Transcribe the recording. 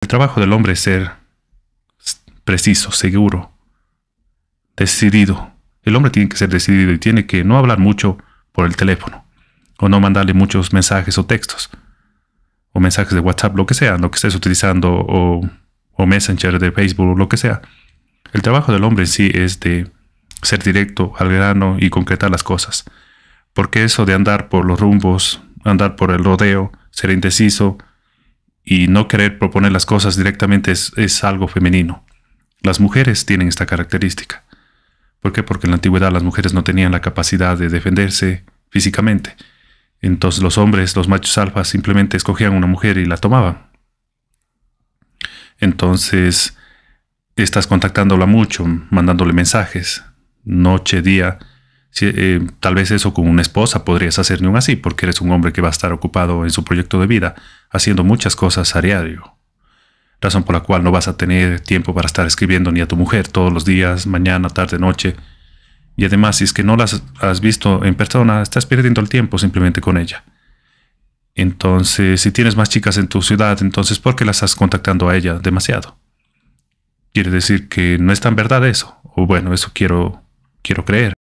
El trabajo del hombre es ser preciso, seguro, decidido. El hombre tiene que ser decidido y tiene que no hablar mucho por el teléfono o no mandarle muchos mensajes o textos o mensajes de WhatsApp, lo que sea, lo que estés utilizando o, Messenger de Facebook lo que sea. El trabajo del hombre en sí es de ser directo al grano y concretar las cosas. Porque eso de andar por los rumbos, andar por el rodeo, ser indeciso, y no querer proponer las cosas directamente es, algo femenino. Las mujeres tienen esta característica. ¿Por qué? Porque en la antigüedad las mujeres no tenían la capacidad de defenderse físicamente. Entonces los hombres, los machos alfa, simplemente escogían una mujer y la tomaban. Entonces estás contactándola mucho, mandándole mensajes, noche, día, eh, tal vez eso con una esposa podrías hacer ni un así, porque eres un hombre que va a estar ocupado en su proyecto de vida, haciendo muchas cosas a diario. Razón por la cual no vas a tener tiempo para estar escribiendo ni a tu mujer todos los días, mañana, tarde, noche. Y además, si es que no las has visto en persona, estás perdiendo el tiempo simplemente con ella. Entonces, si tienes más chicas en tu ciudad, entonces ¿por qué las estás contactando a ella demasiado? Quiere decir que no es tan verdad eso. O bueno, eso quiero, quiero creer.